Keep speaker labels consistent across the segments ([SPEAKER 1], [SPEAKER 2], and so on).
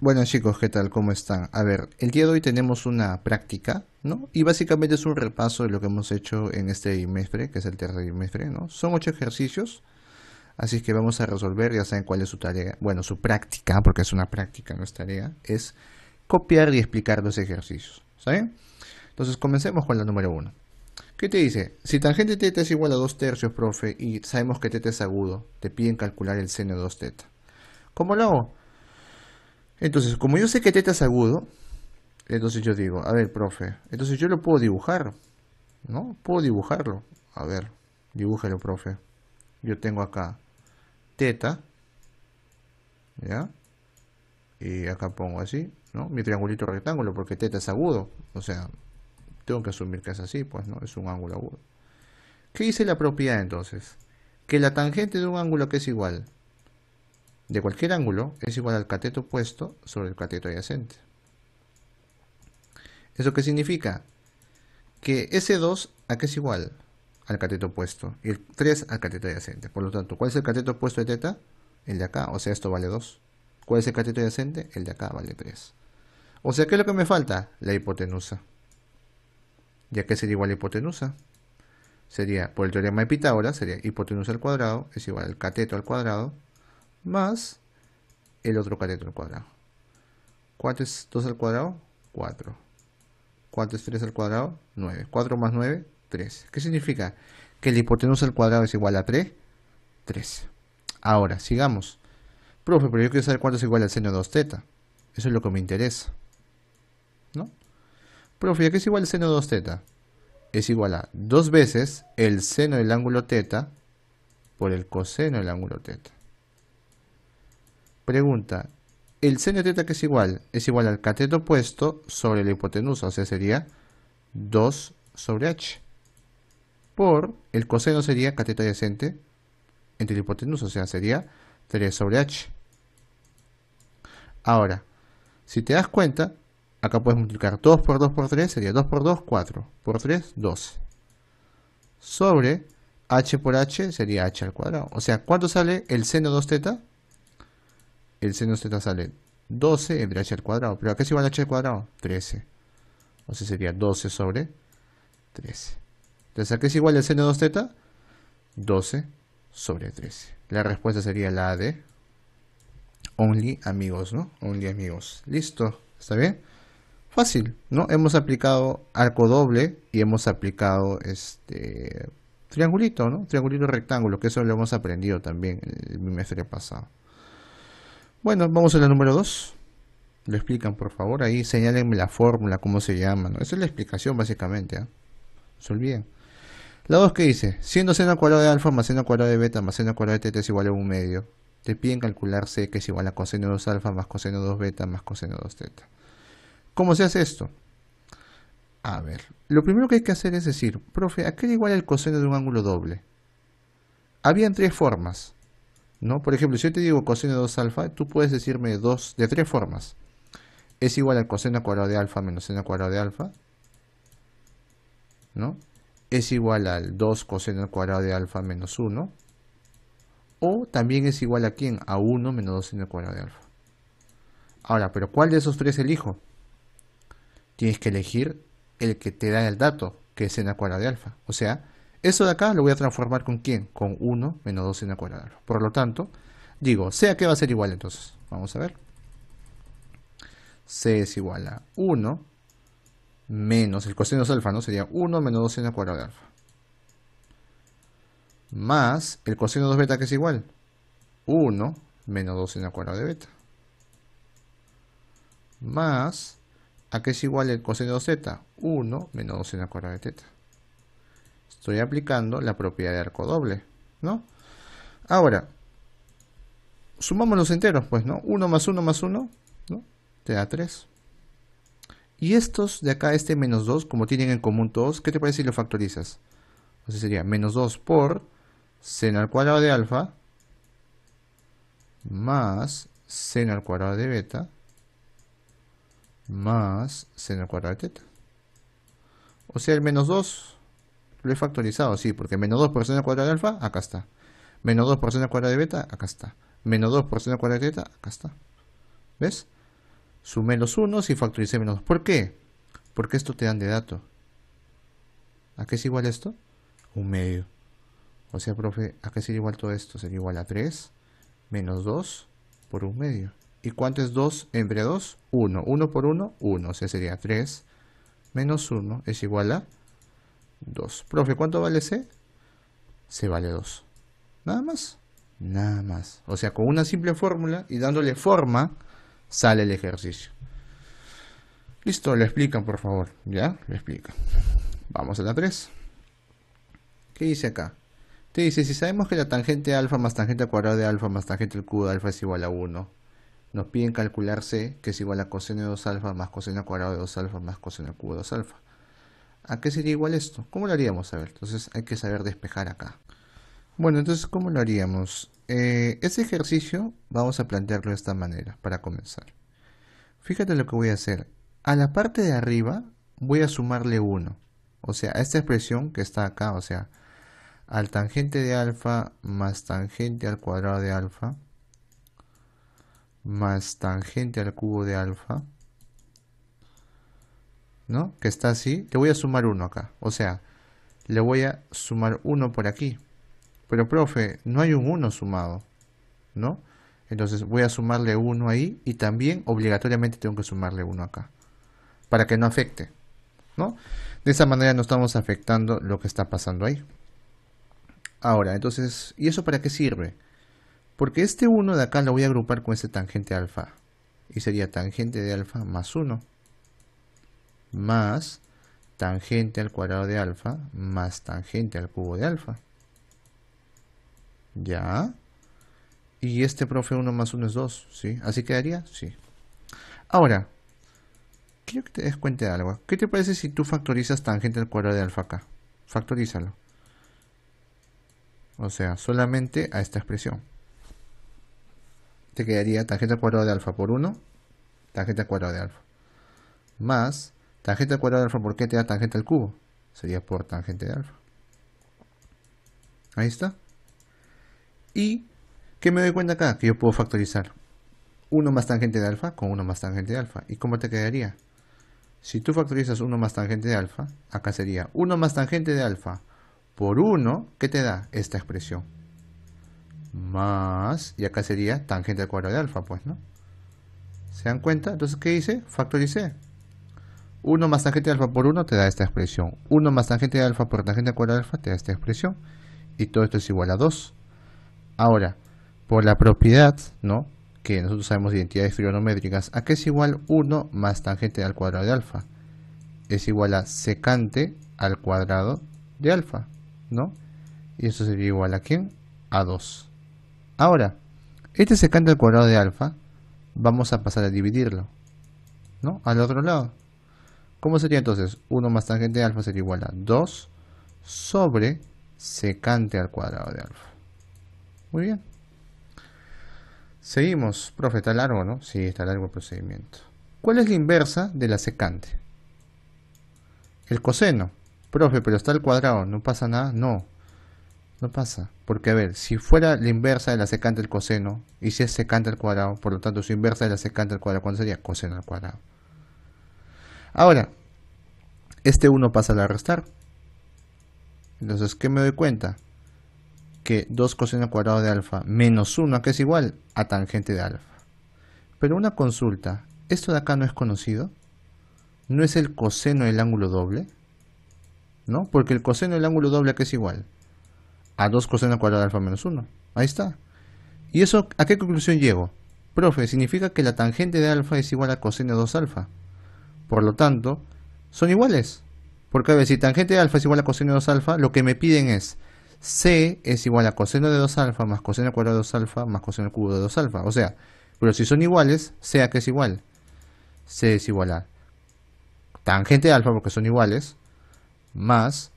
[SPEAKER 1] Bueno chicos, ¿qué tal? ¿Cómo están? A ver, el día de hoy tenemos una práctica, ¿no? Y básicamente es un repaso de lo que hemos hecho en este trimestre, que es el tercer trimestre, ¿no? Son ocho ejercicios, así que vamos a resolver, ya saben cuál es su tarea, bueno, su práctica, porque es una práctica, no es tarea, es copiar y explicar los ejercicios, ¿saben? Entonces comencemos con la número uno. ¿Qué te dice? Si tangente teta es igual a dos tercios, profe, y sabemos que teta es agudo, te piden calcular el seno de 2 teta. ¿Cómo lo hago? Entonces, como yo sé que teta es agudo, entonces yo digo, a ver, profe, entonces yo lo puedo dibujar, ¿no? Puedo dibujarlo. A ver, dibújalo, profe. Yo tengo acá teta, ¿ya? Y acá pongo así, ¿no? Mi triangulito rectángulo, porque teta es agudo. O sea, tengo que asumir que es así, pues, ¿no? Es un ángulo agudo. ¿Qué dice la propiedad entonces? Que la tangente de un ángulo que es igual de cualquier ángulo es igual al cateto opuesto sobre el cateto adyacente. ¿Eso qué significa? Que ese 2 a qué es igual al cateto opuesto y el 3 al cateto adyacente. Por lo tanto, ¿cuál es el cateto opuesto de teta? El de acá, o sea, esto vale 2. ¿Cuál es el cateto adyacente? El de acá vale 3. O sea, ¿qué es lo que me falta? La hipotenusa. ¿Ya qué sería igual la hipotenusa? Sería, por el teorema de Pitágoras, sería hipotenusa al cuadrado es igual al cateto al cuadrado más el otro cateto al cuadrado. 4 es 2 al cuadrado, 4. ¿Cuánto es 3 al cuadrado, 9. 4 más 9, 3. ¿Qué significa? Que la hipotenusa al cuadrado es igual a 3, 3. Ahora, sigamos. Profe, pero yo quiero saber cuánto es igual al seno de 2 teta. Eso es lo que me interesa. ¿No? Profe, ¿a qué es igual el seno de 2 teta? Es igual a 2 veces el seno del ángulo teta por el coseno del ángulo teta. Pregunta, el seno de teta que es igual, es igual al cateto opuesto sobre la hipotenusa, o sea, sería 2 sobre h. Por el coseno sería cateto adyacente entre la hipotenusa, o sea, sería 3 sobre h. Ahora, si te das cuenta, acá puedes multiplicar 2 por 2 por 3, sería 2 por 2, 4, por 3, 12. Sobre h por h sería h al cuadrado. O sea, ¿cuánto sale el seno 2 teta? el seno z sale 12 entre h al cuadrado. Pero acá es igual a h al cuadrado, 13. entonces sería 12 sobre 13. Entonces, ¿a qué es igual el seno de 2θ? 12 sobre 13. La respuesta sería la de only amigos, ¿no? Only amigos. Listo, ¿está bien? Fácil, ¿no? Hemos aplicado arco doble y hemos aplicado este triangulito, ¿no? Triangulito rectángulo, que eso lo hemos aprendido también el bimestre pasado. Bueno, vamos a la número 2. Lo explican, por favor. Ahí señálenme la fórmula, cómo se llama. Esa es la explicación, básicamente. ¿eh? Se olviden. La 2 que dice, siendo seno cuadrado de alfa más seno cuadrado de beta más seno cuadrado de teta es igual a un medio. Te piden calcular c que es igual a coseno 2 alfa más coseno 2 beta más coseno 2 teta. ¿Cómo se hace esto? A ver, lo primero que hay que hacer es decir, profe, ¿a qué era igual el coseno de un ángulo doble? Habían tres formas. ¿no? Por ejemplo, si yo te digo coseno de 2 alfa, tú puedes decirme dos de tres formas. Es igual al coseno cuadrado de alfa menos seno cuadrado de alfa, ¿no? Es igual al 2 coseno cuadrado de alfa menos 1. O también es igual a quién? A 1 menos 2 seno cuadrado de alfa. Ahora, pero ¿cuál de esos tres elijo? Tienes que elegir el que te da el dato, que es seno cuadrado de alfa. O sea, eso de acá lo voy a transformar con quién? Con 1 menos 2 de alfa. Por lo tanto, digo, ¿c a qué va a ser igual entonces. Vamos a ver. C es igual a 1 menos, el coseno es alfa, ¿no? Sería 1 menos 2 en la cuadrado de alfa. Más el coseno de 2 beta que es igual. 1 menos 2 en la cuadrado de beta. Más a qué es igual el coseno de zeta. 1 menos 2 en la cuadrado de teta. Estoy aplicando la propiedad de arco doble, ¿no? Ahora, sumamos los enteros, pues, ¿no? 1 más 1 más 1, ¿no? Te da 3. Y estos de acá, este menos 2, como tienen en común todos, ¿qué te parece si lo factorizas? Entonces sería menos 2 por seno al cuadrado de alfa más seno al cuadrado de beta más seno al cuadrado de teta. O sea, el menos 2 lo he factorizado, sí, porque menos 2 por seno cuadrado de alfa, acá está. Menos 2 por seno cuadrado de beta, acá está. Menos 2 por seno cuadrado de beta, acá está. ¿Ves? Sumé los unos y factoricé menos 2. ¿Por qué? Porque esto te dan de dato. ¿A qué es igual esto? Un medio. O sea, profe, ¿a qué sería igual todo esto? Sería igual a 3 menos 2 por un medio. ¿Y cuánto es 2 entre 2? 1. 1 por 1, 1. O sea, sería 3 menos 1 es igual a 2. Profe, ¿cuánto vale C? C vale 2. Nada más. Nada más. O sea, con una simple fórmula y dándole forma, sale el ejercicio. Listo, lo explican, por favor. Ya, lo explican. Vamos a la 3. ¿Qué dice acá? Te dice, si sabemos que la tangente alfa más tangente al cuadrado de alfa más tangente al cubo de alfa es igual a 1, nos piden calcular C, que es igual a coseno de 2 alfa más coseno al cuadrado de 2 alfa más coseno al cubo de 2 alfa. ¿A qué sería igual esto? ¿Cómo lo haríamos? A ver, entonces hay que saber despejar acá. Bueno, entonces, ¿cómo lo haríamos? este ejercicio vamos a plantearlo de esta manera, para comenzar. Fíjate lo que voy a hacer. A la parte de arriba voy a sumarle 1. O sea, a esta expresión que está acá, o sea, al tangente de alfa más tangente al cuadrado de alfa más tangente al cubo de alfa ¿no? Que está así. Le voy a sumar uno acá. O sea, le voy a sumar uno por aquí. Pero profe, no hay un 1 sumado, ¿no? Entonces voy a sumarle 1 ahí y también obligatoriamente tengo que sumarle uno acá. Para que no afecte, ¿no? De esa manera no estamos afectando lo que está pasando ahí. Ahora, entonces, ¿y eso para qué sirve? Porque este 1 de acá lo voy a agrupar con este tangente alfa. Y sería tangente de alfa más 1 más tangente al cuadrado de alfa más tangente al cubo de alfa. ¿Ya? Y este profe 1 más 1 es 2, ¿sí? ¿Así quedaría? Sí. Ahora, quiero que te des cuenta de algo. ¿Qué te parece si tú factorizas tangente al cuadrado de alfa acá? Factorízalo. O sea, solamente a esta expresión. Te quedaría tangente al cuadrado de alfa por 1, tangente al cuadrado de alfa. Más Tangente al cuadrado de alfa, ¿por qué te da tangente al cubo? Sería por tangente de alfa. Ahí está. ¿Y qué me doy cuenta acá? Que yo puedo factorizar 1 más tangente de alfa con 1 más tangente de alfa. ¿Y cómo te quedaría? Si tú factorizas 1 más tangente de alfa, acá sería 1 más tangente de alfa por 1, ¿qué te da esta expresión? Más, y acá sería tangente al cuadrado de alfa, pues, ¿no? ¿Se dan cuenta? Entonces, ¿qué hice? Factoricé. 1 más tangente de alfa por 1 te da esta expresión. 1 más tangente de alfa por tangente de alfa te da esta expresión. Y todo esto es igual a 2. Ahora, por la propiedad, ¿no? Que nosotros sabemos de identidades trigonométricas, ¿a qué es igual 1 más tangente al cuadrado de alfa? Es igual a secante al cuadrado de alfa, ¿no? Y eso sería igual a quién? A 2. Ahora, este secante al cuadrado de alfa, vamos a pasar a dividirlo, ¿no? Al otro lado. ¿Cómo sería entonces? 1 más tangente de alfa sería igual a 2 sobre secante al cuadrado de alfa. Muy bien. Seguimos, profe, está largo, ¿no? Sí, está largo el procedimiento. ¿Cuál es la inversa de la secante? El coseno. Profe, pero está al cuadrado, ¿no pasa nada? No, no pasa. Porque, a ver, si fuera la inversa de la secante el coseno, y si es secante al cuadrado, por lo tanto, su inversa de la secante al cuadrado, ¿cuándo sería? Coseno al cuadrado. Ahora, este 1 pasa al restar. Entonces, ¿qué me doy cuenta? Que 2 coseno cuadrado de alfa menos 1, que es igual a tangente de alfa. Pero una consulta, ¿esto de acá no es conocido? ¿No es el coseno del ángulo doble? ¿No? Porque el coseno del ángulo doble, que es igual? A 2 coseno cuadrado de alfa menos 1. Ahí está. ¿Y eso a qué conclusión llego? Profe, significa que la tangente de alfa es igual a coseno de 2 alfa. Por lo tanto, son iguales. Porque a ver, si tangente de alfa es igual a coseno de 2 alfa, lo que me piden es C es igual a coseno de 2 alfa más coseno cuadrado de 2 alfa más coseno cubo de 2 alfa. O sea, pero si son iguales, sea que es igual. C es igual a tangente de alfa, porque son iguales, más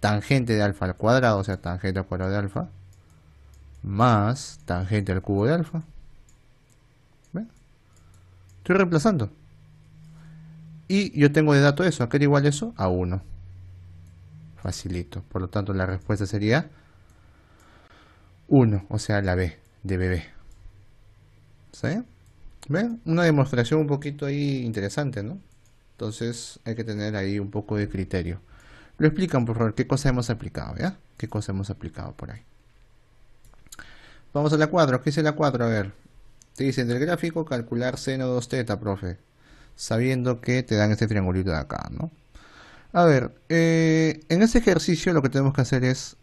[SPEAKER 1] tangente de alfa al cuadrado, o sea, tangente al cuadrado de alfa, más tangente al cubo de alfa. ¿Ven? Estoy reemplazando. Y yo tengo de dato eso, ¿a qué era igual eso? A 1. Facilito. Por lo tanto, la respuesta sería 1, o sea, la B de bebé. ¿Sí? ¿Ven? Una demostración un poquito ahí interesante, ¿no? Entonces hay que tener ahí un poco de criterio. Lo explican, por favor, qué cosa hemos aplicado, ¿ya? ¿Qué cosa hemos aplicado por ahí? Vamos a la 4. ¿Qué dice la 4? A ver. Te dicen del gráfico calcular seno 2 teta, profe sabiendo que te dan este triangulito de acá, ¿no? A ver, eh, en este ejercicio lo que tenemos que hacer es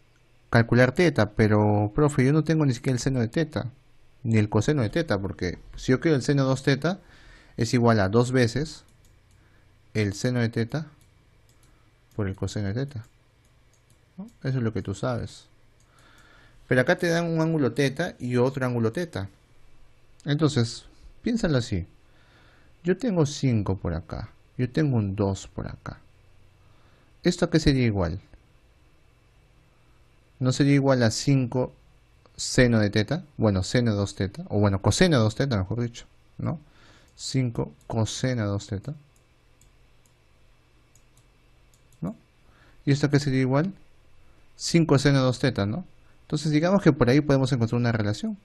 [SPEAKER 1] calcular teta, pero profe, yo no tengo ni siquiera el seno de teta, ni el coseno de teta, porque si yo quiero el seno de 2 teta, es igual a dos veces el seno de teta por el coseno de teta. Eso es lo que tú sabes. Pero acá te dan un ángulo teta y otro ángulo teta. Entonces, piénsalo así. Yo tengo 5 por acá. Yo tengo un 2 por acá. ¿Esto a qué sería igual? ¿No sería igual a 5 seno de teta? Bueno, seno de 2 teta. O bueno, coseno de 2 teta, mejor dicho. ¿No? 5 coseno de 2 teta. ¿No? ¿Y esto a qué sería igual? 5 seno de 2 teta, ¿no? Entonces digamos que por ahí podemos encontrar una relación.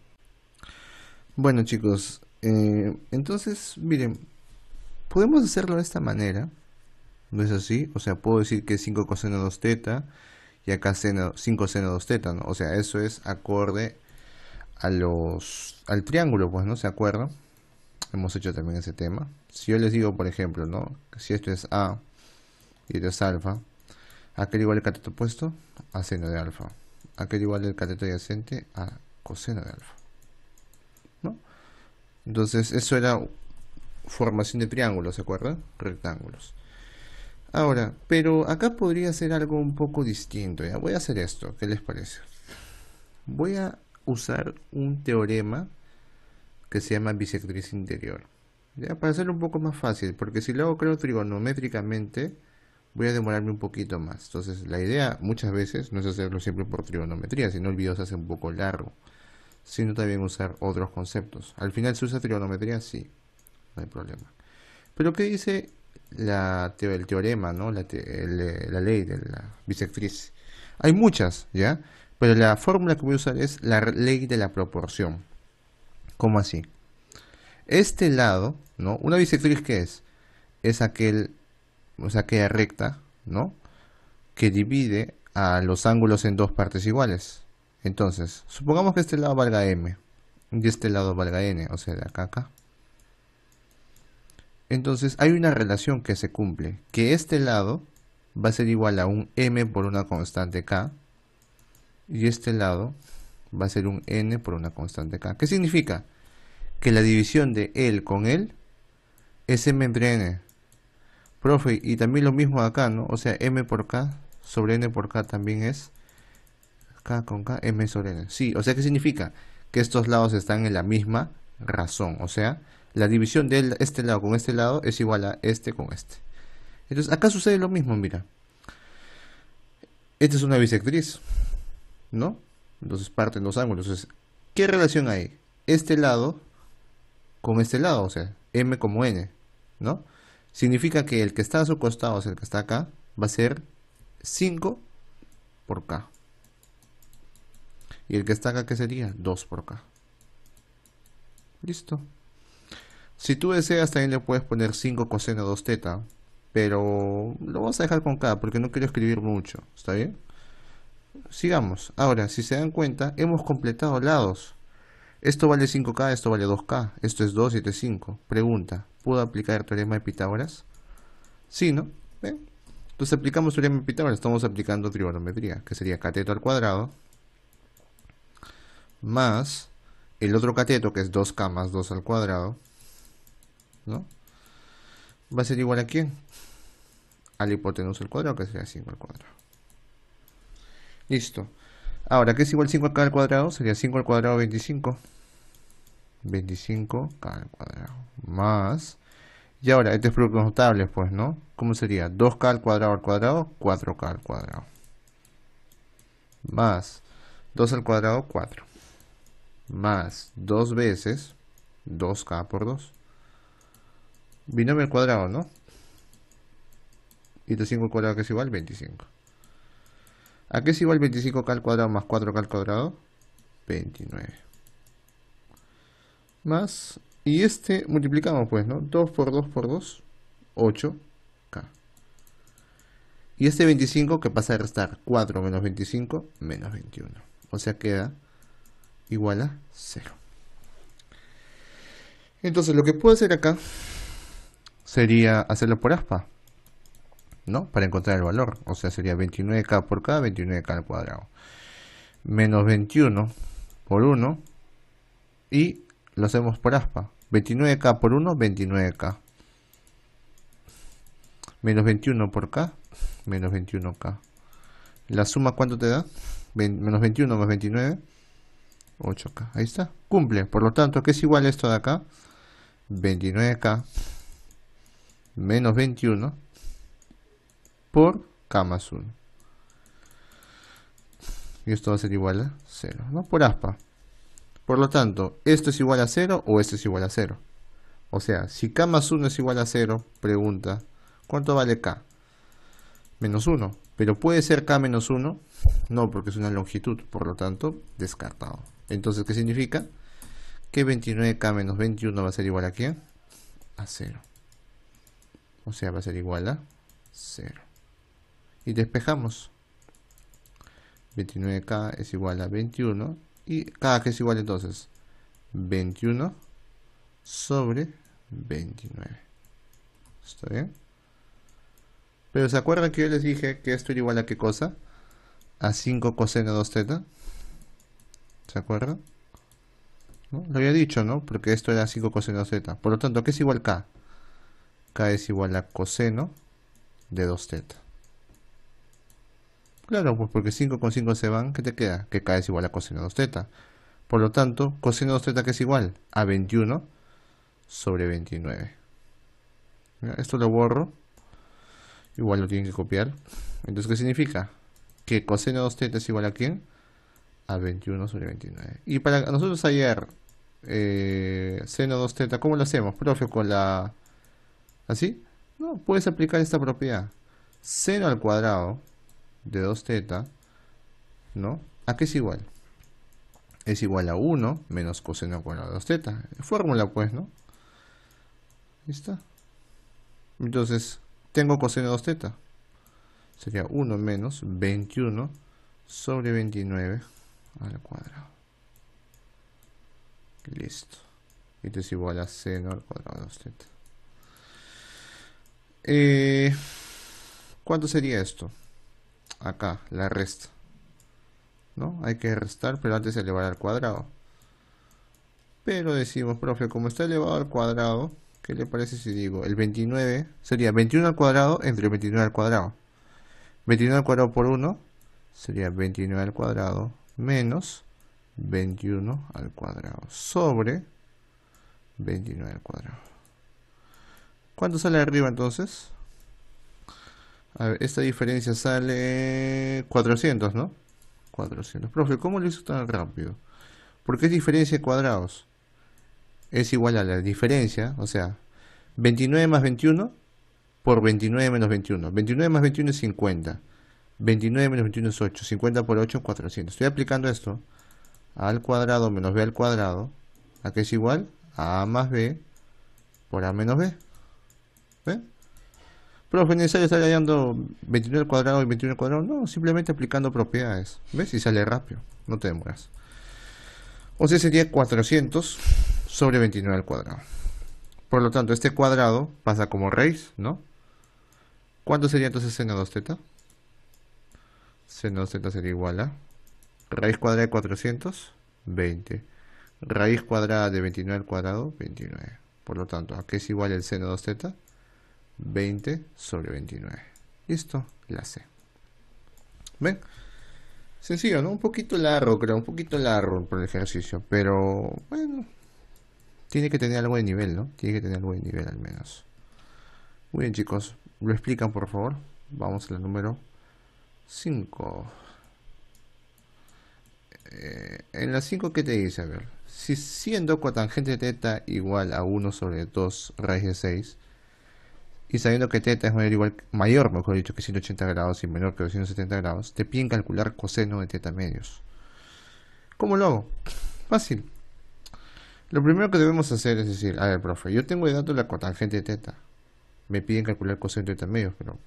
[SPEAKER 1] Bueno chicos, eh, entonces, miren, podemos hacerlo de esta manera. ¿No es así? O sea, puedo decir que es 5 coseno 2 teta y acá seno, 5 seno 2 teta, ¿no? O sea, eso es acorde a los, al triángulo, pues, ¿no? ¿Se acuerdan? Hemos hecho también ese tema. Si yo les digo, por ejemplo, ¿no? si esto es A y esto es alfa, ¿a qué igual el cateto opuesto? A seno de alfa. ¿A qué igual el cateto adyacente? A coseno de alfa. Entonces, eso era formación de triángulos, ¿se acuerdan? Rectángulos. Ahora, pero acá podría ser algo un poco distinto. voy a hacer esto, ¿qué les parece? Voy a usar un teorema que se llama bisectriz interior. ¿ya? Para hacerlo un poco más fácil, porque si lo hago creo trigonométricamente, voy a demorarme un poquito más. Entonces, la idea muchas veces no es hacerlo siempre por trigonometría, sino el video se hace un poco largo sino también usar otros conceptos. Al final se usa trigonometría, sí, no hay problema. Pero ¿qué dice la el teorema, ¿no? La, la, ley de la bisectriz? Hay muchas, ¿ya? Pero la fórmula que voy a usar es la ley de la proporción. ¿Cómo así? Este lado, ¿no? Una bisectriz ¿qué es? Es aquel, o aquella recta, ¿no? Que divide a los ángulos en dos partes iguales. Entonces, supongamos que este lado valga m y este lado valga n, o sea, de acá a acá. Entonces, hay una relación que se cumple, que este lado va a ser igual a un m por una constante k y este lado va a ser un n por una constante k. ¿Qué significa? Que la división de él con él es m entre n. Profe, y también lo mismo acá, ¿no? O sea, m por k sobre n por k también es K con K, M sobre N. Sí, o sea, ¿qué significa? Que estos lados están en la misma razón. O sea, la división de este lado con este lado es igual a este con este. Entonces, acá sucede lo mismo, mira. Esta es una bisectriz, ¿no? Entonces parten los ángulos. ¿qué relación hay? Este lado con este lado, o sea, M como N, ¿no? Significa que el que está a su costado, o sea, el que está acá, va a ser 5 por K. Y el que está acá, ¿qué sería? 2 por acá. Listo. Si tú deseas, también le puedes poner 5 coseno 2 teta. Pero lo vamos a dejar con K porque no quiero escribir mucho. ¿Está bien? Sigamos. Ahora, si se dan cuenta, hemos completado lados. Esto vale 5K, esto vale 2K. Esto es 2, 7, 5. Pregunta, ¿puedo aplicar el teorema de Pitágoras? si ¿no? Entonces aplicamos teorema de Pitágoras. Estamos aplicando trigonometría, que sería cateto al cuadrado más el otro cateto, que es 2K más 2 al cuadrado, ¿no? Va a ser igual a quién? al hipotenusa al cuadrado, que sería 5 al cuadrado. Listo. Ahora, que es igual 5K al cuadrado? Sería 5 al cuadrado 25. 25K al cuadrado. Más. Y ahora, este es producto notable pues, ¿no? ¿Cómo sería? 2K al cuadrado al cuadrado, 4K al cuadrado. Más 2 al cuadrado, 4 más dos veces 2k por 2 binomio al cuadrado, ¿no? Y de 5 al cuadrado que es igual 25 ¿A qué es igual 25k al cuadrado más 4k al cuadrado? 29 más y este multiplicamos pues, ¿no? 2 por 2 por 2 8k y este 25 que pasa a restar 4 menos 25 menos 21 o sea queda igual a 0. Entonces lo que puedo hacer acá sería hacerlo por aspa, ¿no? Para encontrar el valor, o sea, sería 29k por k, 29k al cuadrado. Menos 21 por 1 y lo hacemos por aspa. 29k por 1, 29k. Menos 21 por k, menos 21k. ¿La suma cuánto te da? menos 21 más 29. 8K. Ahí está. Cumple. Por lo tanto, ¿qué es igual a esto de acá? 29K menos 21 por K más 1. Y esto va a ser igual a 0, ¿no? Por aspa. Por lo tanto, ¿esto es igual a 0 o esto es igual a 0? O sea, si K más 1 es igual a 0, pregunta, ¿cuánto vale K? Menos 1. ¿Pero puede ser K menos 1? No, porque es una longitud, por lo tanto, descartado. Entonces, ¿qué significa? Que 29K menos 21 va a ser igual a quién? A 0. O sea, va a ser igual a 0. Y despejamos. 29K es igual a 21. ¿Y K que es igual entonces? 21 sobre 29. ¿Está bien? Pero ¿se acuerdan que yo les dije que esto era igual a qué cosa? A 5 coseno 2 teta. ¿Se acuerdan? Lo había dicho, ¿no? Porque esto era 5 coseno z. Por lo tanto, ¿qué es igual a k? k es igual a coseno de 2z. Claro, pues porque 5 con 5 se van, ¿qué te queda? Que k es igual a coseno de 2z. Por lo tanto, coseno de 2z que es igual a 21 sobre 29. esto lo borro. Igual lo tienen que copiar. Entonces, ¿qué significa? Que coseno de 2z es igual a quién? A 21 sobre 29. Y para nosotros ayer, eh, seno 2 θ ¿cómo lo hacemos, profe? Con la... ¿Así? No, puedes aplicar esta propiedad. Seno al cuadrado de 2 teta, ¿no? ¿A qué es igual? Es igual a 1 menos coseno al cuadrado de 2 teta. Fórmula pues, ¿no? ¿Listo? Entonces, tengo coseno 2 teta. Sería 1 menos 21 sobre 29 al cuadrado. Listo. Esto es igual a seno al cuadrado de este. eh, ¿Cuánto sería esto? Acá, la resta. ¿No? Hay que restar, pero antes elevar al cuadrado. Pero decimos, profe, como está elevado al cuadrado, ¿qué le parece si digo? El 29 sería 21 al cuadrado entre 29 al cuadrado. 29 al cuadrado por 1 sería 29 al cuadrado menos 21 al cuadrado sobre 29 al cuadrado. ¿Cuánto sale arriba entonces? A ver, esta diferencia sale 400, ¿no? 400. Profe, ¿cómo lo hizo tan rápido? Porque es diferencia de cuadrados. Es igual a la diferencia, o sea, 29 más 21 por 29 menos 21. 29 más 21 es 50. 29 menos 21 es 8. 50 por 8 es 400. Estoy aplicando esto. A al cuadrado menos b al cuadrado. ¿A qué es igual? A, más b por a menos b. ¿Ve? Profe, ¿necesario estar hallando 29 al cuadrado y 21 al cuadrado? No, simplemente aplicando propiedades. ¿Ves? Y sale rápido. No te demoras. O sería 400 sobre 29 al cuadrado. Por lo tanto, este cuadrado pasa como raíz, ¿no? ¿Cuánto sería entonces seno 2 teta? seno z sería igual a raíz cuadrada de 400, 20. Raíz cuadrada de 29 al cuadrado, 29. Por lo tanto, ¿a qué es igual el seno 2z? 20 sobre 29. Listo, la C. ¿Ven? Sencillo, ¿no? Un poquito largo, creo, un poquito largo por el ejercicio, pero bueno, tiene que tener algo de nivel, ¿no? Tiene que tener algo de nivel al menos. Muy bien, chicos, lo explican por favor. Vamos al número 5. Eh, en la 5, ¿qué te dice? A ver, si siendo cotangente de teta igual a 1 sobre 2 raíz de 6, y sabiendo que teta es mayor, mayor mejor dicho, que 180 grados y menor que 270 grados, te piden calcular coseno de teta medios. ¿Cómo lo hago? Fácil. Lo primero que debemos hacer es decir, a ver, profe, yo tengo el dato la cotangente de teta me piden calcular coseno de medios pero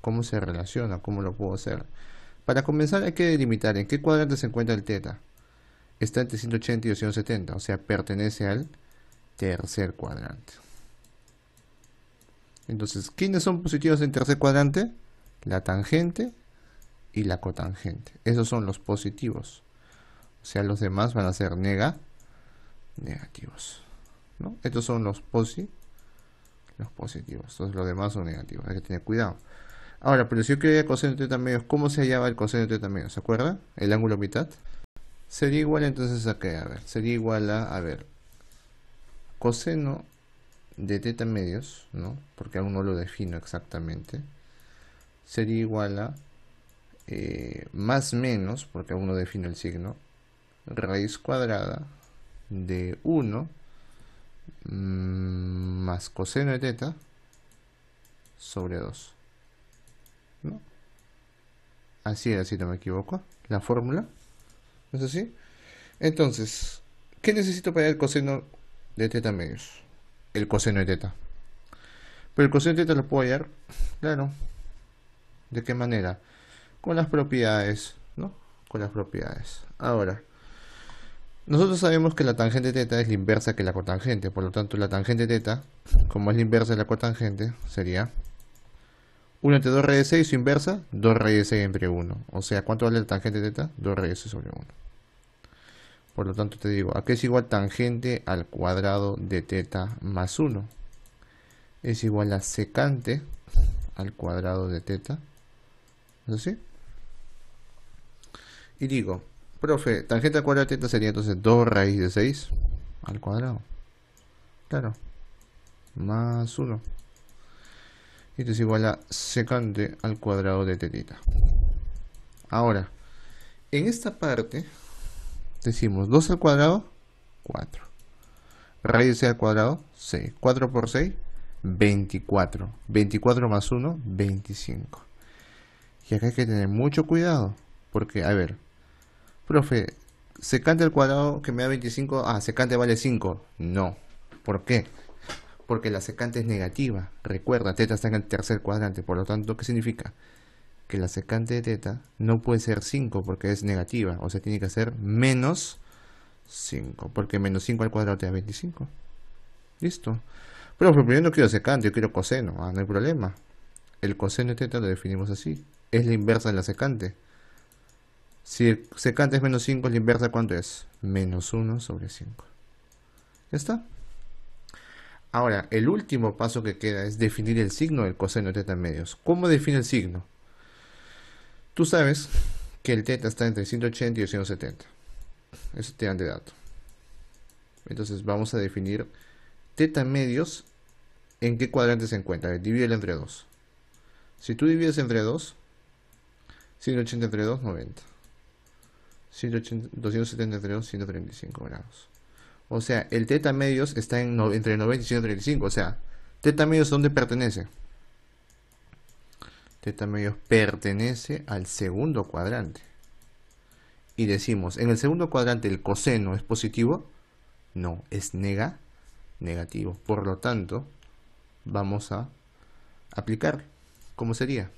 [SPEAKER 1] ¿cómo se relaciona? ¿Cómo lo puedo hacer? Para comenzar hay que delimitar en qué cuadrante se encuentra el teta. Está entre 180 y 270, o sea, pertenece al tercer cuadrante. Entonces, ¿quiénes son positivos en tercer cuadrante? La tangente y la cotangente. Esos son los positivos. O sea, los demás van a ser nega, negativos. ¿no? Estos son los positivos los positivos. entonces los demás son negativos. Hay que tener cuidado. Ahora, pero si yo quería coseno de teta medios ¿cómo se hallaba el coseno de teta medios? ¿Se acuerda? El ángulo mitad. Sería igual entonces a qué? A ver, sería igual a, a ver, coseno de teta medios, ¿no? Porque aún no lo defino exactamente. Sería igual a eh, más menos, porque aún no defino el signo, raíz cuadrada de 1 Mm, más coseno de teta sobre 2. ¿No? Así era, si no me equivoco. La fórmula. ¿No es así? Entonces, ¿qué necesito para el coseno de teta medios? El coseno de teta. Pero el coseno de teta lo puedo hallar, claro. ¿De qué manera? Con las propiedades, ¿no? Con las propiedades. Ahora, nosotros sabemos que la tangente teta es la inversa que la cotangente, por lo tanto la tangente teta, como es la inversa de la cotangente, sería 1 entre 2 raíz de 6, su inversa, 2 raíz de 6 entre 1. O sea, ¿cuánto vale la tangente teta? 2 raíz de 6 sobre 1. Por lo tanto te digo, ¿a qué es igual tangente al cuadrado de teta más 1? Es igual a secante al cuadrado de teta. ¿Es así? Y digo, Profe, tangente al cuadrado de teta sería entonces 2 raíz de 6 al cuadrado. Claro. Más 1. Y esto es igual a secante al cuadrado de teta. Ahora, en esta parte decimos 2 al cuadrado, 4. Raíz de 6 al cuadrado, 6. 4 por 6, 24. 24 más 1, 25. Y acá hay que tener mucho cuidado. Porque, a ver, profe, secante al cuadrado que me da 25, ah, secante vale 5. No. ¿Por qué? Porque la secante es negativa. Recuerda, teta está en el tercer cuadrante. Por lo tanto, ¿qué significa? Que la secante de teta no puede ser 5 porque es negativa. O sea, tiene que ser menos 5. Porque menos 5 al cuadrado te da 25. Listo. Pero primero no quiero secante, yo quiero coseno. Ah, no hay problema. El coseno de teta lo definimos así. Es la inversa de la secante. Si el secante es menos 5, la inversa cuánto es? Menos 1 sobre 5. Ya está. Ahora, el último paso que queda es definir el signo del coseno de teta medios. ¿Cómo define el signo? Tú sabes que el teta está entre 180 y 170. Eso te dan de dato. Entonces vamos a definir teta medios en qué cuadrante se encuentra. Divídelo entre 2. Si tú divides entre 2, 180 entre 2, 90. 273, 135 grados. O sea, el teta medios está en entre 90 y 135. O sea, teta medios ¿dónde pertenece? Teta medios pertenece al segundo cuadrante. Y decimos, ¿en el segundo cuadrante el coseno es positivo? No, es negativo. Por lo tanto, vamos a aplicar. ¿Cómo sería?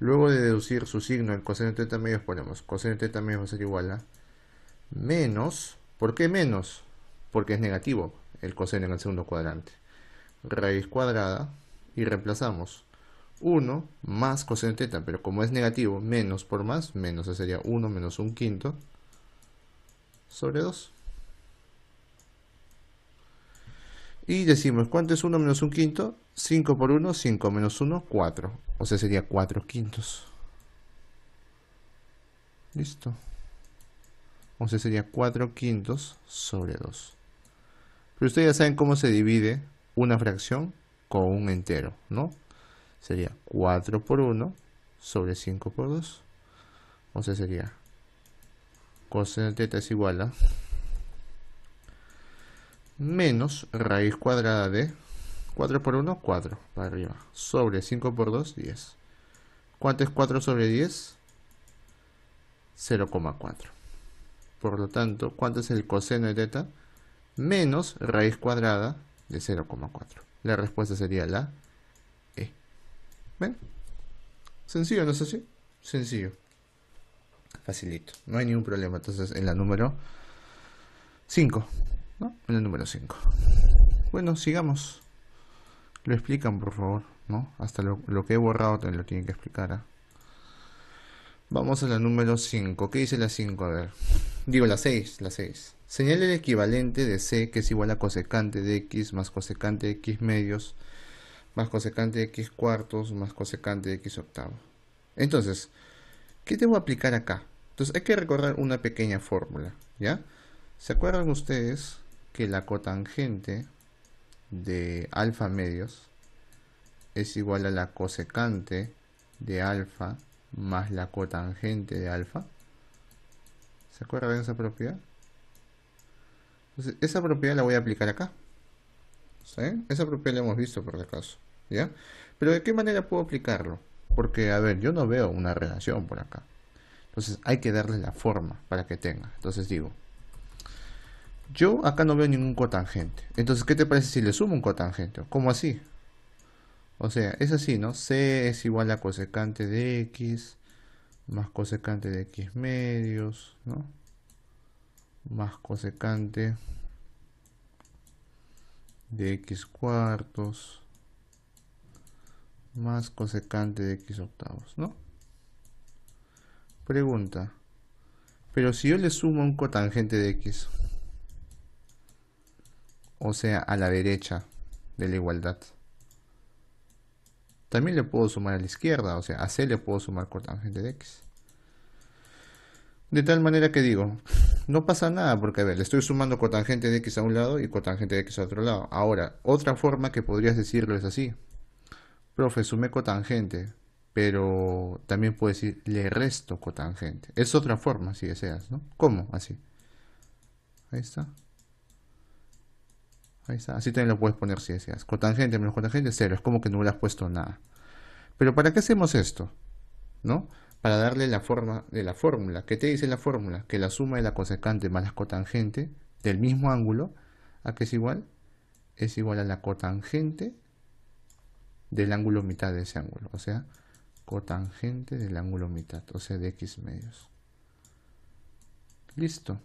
[SPEAKER 1] Luego de deducir su signo, el coseno de teta medios ponemos coseno de teta medios va a ser igual a menos. ¿Por qué menos? Porque es negativo el coseno en el segundo cuadrante. Raíz cuadrada y reemplazamos 1 más coseno de teta, pero como es negativo, menos por más, menos, sería 1 menos un quinto sobre 2. Y decimos, ¿cuánto es 1 menos 1 quinto? 5 por 1, 5 menos 1, 4. O sea, sería 4 quintos. Listo. O sea, sería 4 quintos sobre 2. Pero ustedes ya saben cómo se divide una fracción con un entero, ¿no? Sería 4 por 1 sobre 5 por 2. O sea, sería coseno de teta es igual a menos raíz cuadrada de 4 por 1, 4 para arriba, sobre 5 por 2, 10. ¿Cuánto es 4 sobre 10? 0,4. Por lo tanto, ¿cuánto es el coseno de teta? Menos raíz cuadrada de 0,4. La respuesta sería la E. ¿Ven? Sencillo, ¿no es así? Sencillo. Facilito. No hay ningún problema. Entonces, en la número 5. ¿no? En el número 5. Bueno, sigamos. Lo explican, por favor, ¿no? Hasta lo, que he borrado También lo tienen que explicar. ¿ah? Vamos a la número 5. ¿Qué dice la 5? A ver. Digo la 6, la 6. Señale el equivalente de C que es igual a cosecante de X más cosecante de X medios más cosecante de X cuartos más cosecante de X octavo. Entonces, ¿qué debo aplicar acá? Entonces hay que recordar una pequeña fórmula, ¿ya? ¿Se acuerdan ustedes que la cotangente de alfa medios es igual a la cosecante de alfa más la cotangente de alfa. ¿Se acuerdan de esa propiedad? Entonces, esa propiedad la voy a aplicar acá. Esa propiedad la hemos visto por acaso. ¿Ya? Pero ¿de qué manera puedo aplicarlo? Porque, a ver, yo no veo una relación por acá. Entonces hay que darle la forma para que tenga. Entonces digo, yo acá no veo ningún cotangente. Entonces, ¿qué te parece si le sumo un cotangente? ¿Cómo así? O sea, es así, ¿no? C es igual a cosecante de X más cosecante de X medios, ¿no? Más cosecante de X cuartos más cosecante de X octavos, ¿no? Pregunta. Pero si yo le sumo un cotangente de X, o sea a la derecha de la igualdad. También le puedo sumar a la izquierda, o sea a C le puedo sumar cotangente de X. De tal manera que digo, no pasa nada porque a ver, le estoy sumando cotangente de X a un lado y cotangente de X a otro lado. Ahora, otra forma que podrías decirlo es así. Profe, sumé cotangente, pero también puedo decir le resto cotangente. Es otra forma si deseas, ¿no? ¿Cómo? Así. Ahí está. Ahí está. Así también lo puedes poner si deseas. Cotangente menos cotangente, cero. Es como que no le has puesto nada. Pero ¿para qué hacemos esto? ¿No? Para darle la forma de la fórmula. ¿Qué te dice la fórmula? Que la suma de la cosecante más la cotangente del mismo ángulo, ¿a qué es igual? Es igual a la cotangente del ángulo mitad de ese ángulo. O sea, cotangente del ángulo mitad, o sea, de x medios. Listo.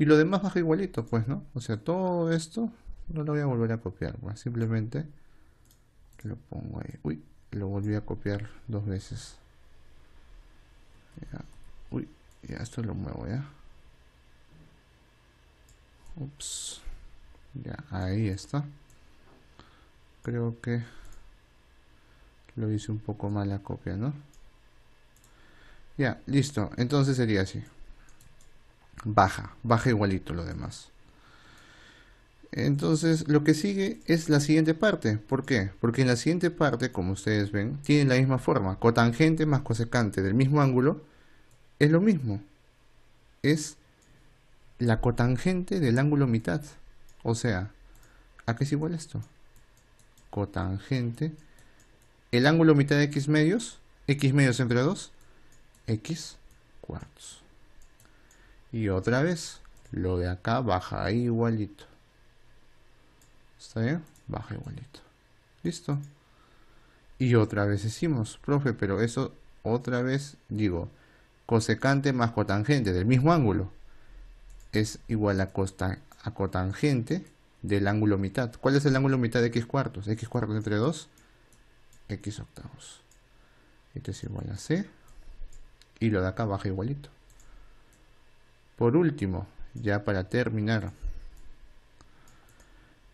[SPEAKER 1] Y lo demás baja igualito, pues, ¿no? O sea, todo esto no lo voy a volver a copiar. Simplemente lo pongo ahí. Uy, lo volví a copiar dos veces. Ya. Uy, ya esto lo muevo, ¿ya? Ups. Ya, ahí está. Creo que lo hice un poco mal la copia, ¿no? Ya, listo. Entonces sería así baja, baja igualito lo demás. Entonces, lo que sigue es la siguiente parte. ¿Por qué? Porque en la siguiente parte, como ustedes ven, tiene la misma forma. Cotangente más cosecante del mismo ángulo es lo mismo. Es la cotangente del ángulo mitad. O sea, ¿a qué es igual esto? Cotangente. El ángulo mitad de x medios. X medios entre 2. X cuartos y otra vez lo de acá baja igualito está bien baja igualito listo y otra vez decimos profe pero eso otra vez digo cosecante más cotangente del mismo ángulo es igual a, costa, a cotangente del ángulo mitad ¿cuál es el ángulo mitad de x cuartos? x cuartos entre 2 x octavos esto es igual a c y lo de acá baja igualito por último, ya para terminar,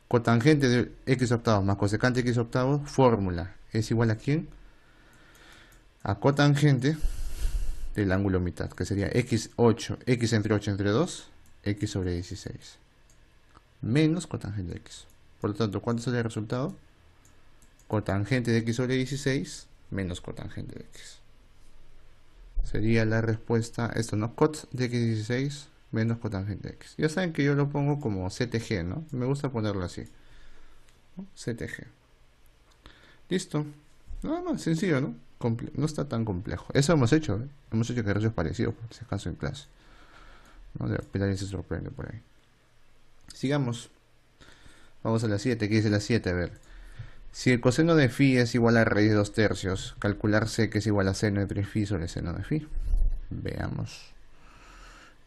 [SPEAKER 1] cotangente de x octavos más cosecante de x octavos, fórmula, es igual a quién? A cotangente del ángulo mitad, que sería x8, x entre 8 entre 2, x sobre 16, menos cotangente de x. Por lo tanto, ¿cuánto sería el resultado? Cotangente de x sobre 16 menos cotangente de x sería la respuesta, esto no, cot de x16 menos cotangente x. Ya saben que yo lo pongo como CTG, ¿no? Me gusta ponerlo así. CTG. Listo. Nada más, sencillo, ¿no? no está tan complejo. Eso hemos hecho, ¿eh? Hemos hecho ejercicios parecidos, por si acaso, en clase. ¿No? De se sorprende por ahí. Sigamos. Vamos a la 7. ¿Qué dice la 7? A ver. Si el coseno de phi es igual a raíz de 2 tercios, calcular c que es igual a seno de 3 phi sobre seno de phi. Veamos.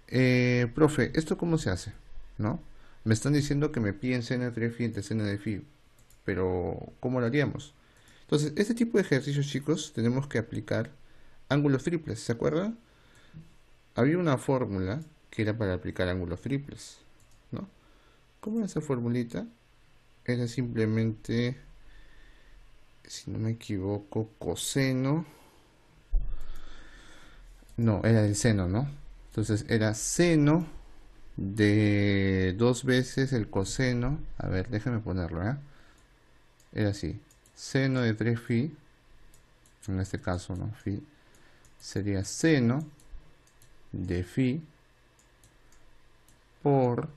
[SPEAKER 1] Eh, profe, ¿esto cómo se hace? ¿No? Me están diciendo que me piden seno de 3 phi entre seno de phi. Pero, ¿cómo lo haríamos? Entonces, este tipo de ejercicios, chicos, tenemos que aplicar ángulos triples. ¿Se acuerdan? Había una fórmula que era para aplicar ángulos triples. ¿No? ¿Cómo era esa formulita? Era simplemente si no me equivoco, coseno. No, era el seno, ¿no? Entonces era seno de dos veces el coseno. A ver, déjame ponerlo, ¿eh? Era así. Seno de 3 fi En este caso, ¿no? Phi. Sería seno de phi por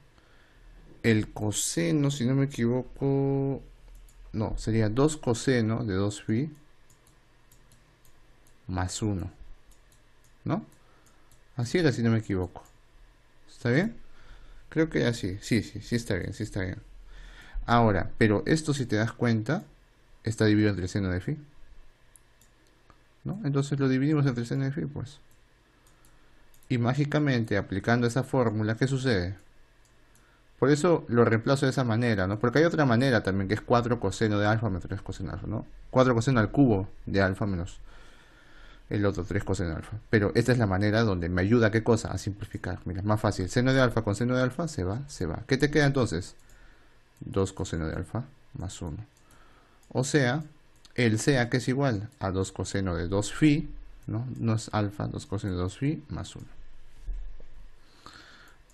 [SPEAKER 1] el coseno, si no me equivoco, no, sería 2 coseno de 2 fi más 1. ¿No? Así era si no me equivoco. ¿Está bien? Creo que así. Sí, sí, sí está bien, sí está bien. Ahora, pero esto si te das cuenta, está dividido entre seno de phi. ¿No? Entonces lo dividimos entre seno de phi, pues. Y mágicamente, aplicando esa fórmula, ¿qué sucede? Por eso lo reemplazo de esa manera, ¿no? Porque hay otra manera también, que es 4 coseno de alfa menos 3 coseno de alfa, ¿no? 4 coseno al cubo de alfa menos el otro 3 coseno de alfa. Pero esta es la manera donde me ayuda, ¿qué cosa? A simplificar. Mira, es más fácil. Seno de alfa con seno de alfa se va, se va. ¿Qué te queda entonces? 2 coseno de alfa más 1. O sea, el sea que es igual a 2 coseno de 2 phi, ¿no? No es alfa, 2 coseno de 2 phi más 1.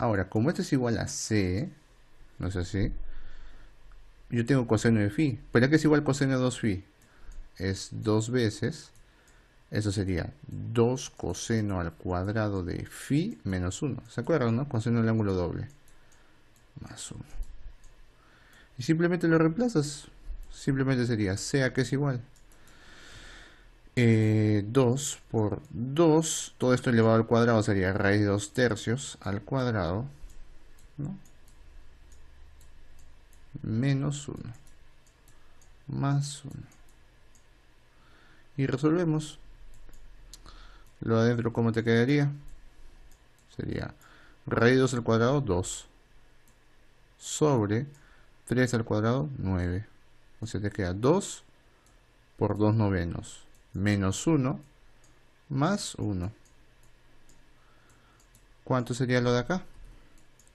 [SPEAKER 1] Ahora, como esto es igual a C, ¿no es así? Yo tengo coseno de phi. ¿Pero qué es igual coseno de 2 phi? Es dos veces. Eso sería 2 coseno al cuadrado de phi menos 1. ¿Se acuerdan, no? Coseno del ángulo doble. Más 1. Y simplemente lo reemplazas. Simplemente sería C a que es igual 2 eh, por 2, todo esto elevado al cuadrado sería raíz de 2 tercios al cuadrado, ¿no? menos 1, más 1. Y resolvemos. Lo adentro, ¿cómo te quedaría? Sería raíz de 2 al cuadrado, 2, sobre 3 al cuadrado, 9. O sea, te queda 2 por 2 novenos menos 1 más 1. ¿Cuánto sería lo de acá?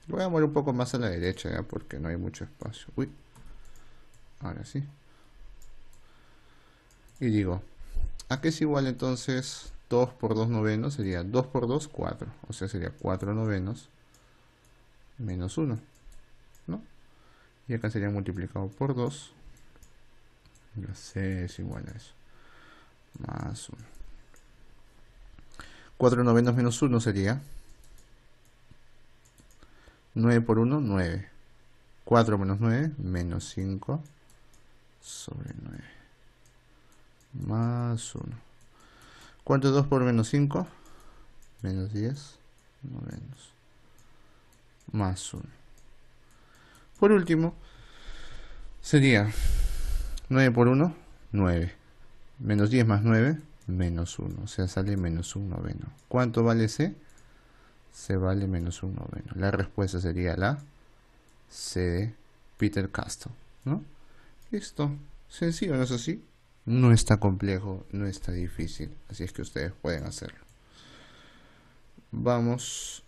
[SPEAKER 1] Lo voy a mover un poco más a la derecha ya porque no hay mucho espacio. Uy, ahora sí. Y digo, ¿a qué es igual entonces 2 por 2 novenos? Sería 2 por 2, 4. O sea, sería 4 novenos menos 1. ¿No? Y acá sería multiplicado por 2. la sé, es igual a eso más 1. 4 novenos menos 1 sería 9 por 1, 9. 4 menos 9, menos 5 sobre 9. Más 1. ¿Cuánto es 2 por menos 5? Menos 10 novenos. Más 1. Por último, sería 9 por 1, 9. Menos 10 más 9, menos 1. O sea, sale menos 1 noveno. ¿Cuánto vale C? Se vale menos 1 noveno. La respuesta sería la C de Peter Castle. ¿no? Listo. Sencillo, ¿no es así? No está complejo, no está difícil. Así es que ustedes pueden hacerlo. Vamos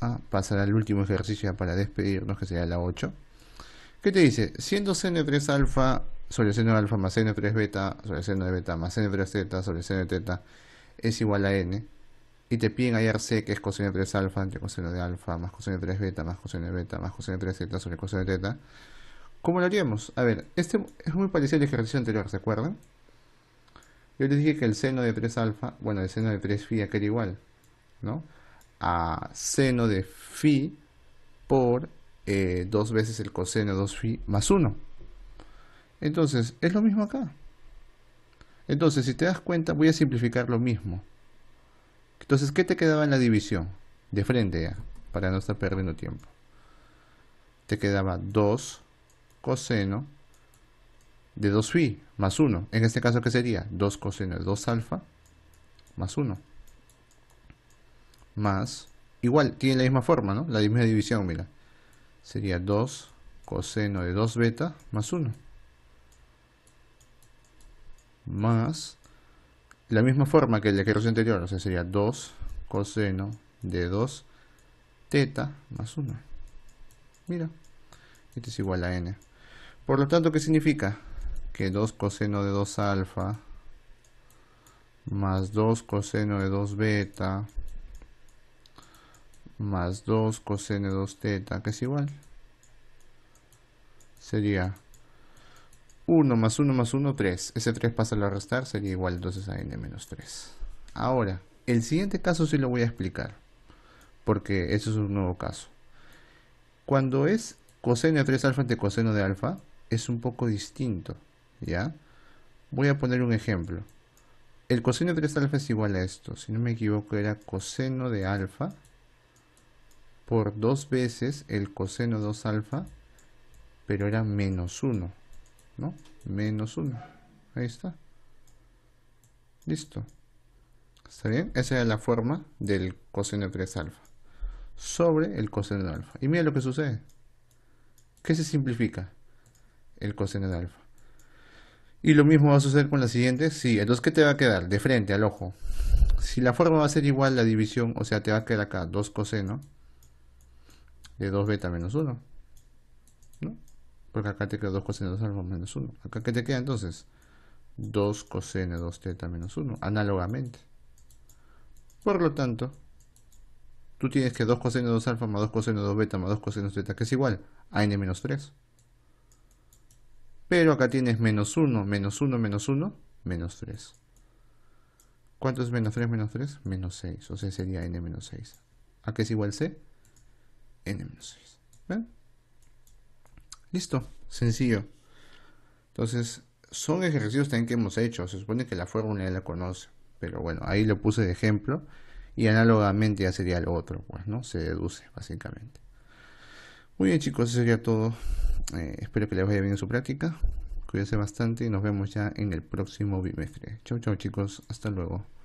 [SPEAKER 1] a pasar al último ejercicio para despedirnos, que sería la 8. ¿Qué te dice? Siendo CN3 alfa sobre seno de alfa más de 3 beta sobre seno de beta más de 3 z sobre seno de teta es igual a n. Y te piden hallar c que es coseno de 3 alfa entre coseno de alfa más coseno de 3 beta más coseno de beta más coseno de 3 z sobre coseno de teta. ¿Cómo lo haríamos? A ver, este es muy parecido al ejercicio anterior, ¿se acuerdan? Yo les dije que el seno de 3 alfa, bueno, el seno de 3 phi que era igual, ¿no? A seno de phi por eh, dos veces el coseno de 2 phi más 1. Entonces, es lo mismo acá. Entonces, si te das cuenta, voy a simplificar lo mismo. Entonces, ¿qué te quedaba en la división? De frente ya, para no estar perdiendo tiempo. Te quedaba 2 coseno de 2 phi más 1. En este caso, ¿qué sería? 2 coseno de 2 alfa más 1. Más, igual, tiene la misma forma, ¿no? La misma división, mira. Sería 2 coseno de 2 beta más 1 más la misma forma que el ejercicio anterior, o sea, sería 2 coseno de 2 teta más 1. Mira, esto es igual a n. Por lo tanto, ¿qué significa? Que 2 coseno de 2 alfa más 2 coseno de 2 beta más 2 coseno de 2 teta, que es igual. Sería 1 más 1 más 1, 3. Ese 3 pasa a restar, sería igual entonces a n menos 3. Ahora, el siguiente caso sí lo voy a explicar, porque ese es un nuevo caso. Cuando es coseno de 3 alfa ante coseno de alfa, es un poco distinto, ¿ya? Voy a poner un ejemplo. El coseno de 3 alfa es igual a esto, si no me equivoco era coseno de alfa por dos veces el coseno de 2 alfa, pero era menos 1 ¿no? Menos 1. Ahí está. Listo. ¿Está bien? Esa es la forma del coseno de 3 alfa. Sobre el coseno de alfa. Y mira lo que sucede. ¿Qué se simplifica? El coseno de alfa. Y lo mismo va a suceder con la siguiente. Sí, entonces que te va a quedar? De frente al ojo. Si la forma va a ser igual la división, o sea, te va a quedar acá 2 coseno de 2 beta menos 1. Porque acá te queda 2 coseno 2 alfa menos 1. Acá qué te queda entonces 2 coseno 2 teta menos 1. Análogamente. Por lo tanto, tú tienes que 2 coseno 2 alfa más 2 coseno 2 beta más 2 coseno teta que es igual a n menos 3. Pero acá tienes menos 1, menos 1, menos 1, menos 3. ¿Cuánto es menos 3 menos 3? Menos 6. O sea, sería n menos 6. ¿A qué es igual c? n menos 6. ¿Ven? Listo, sencillo. Entonces, son ejercicios también que hemos hecho. Se supone que la fórmula ya la conoce. Pero bueno, ahí lo puse de ejemplo. Y análogamente ya sería el otro, pues, ¿no? Se deduce, básicamente. Muy bien, chicos, eso sería todo. Eh, espero que les vaya bien en su práctica. Cuídense bastante y nos vemos ya en el próximo bimestre. Chau, chau, chicos. Hasta luego.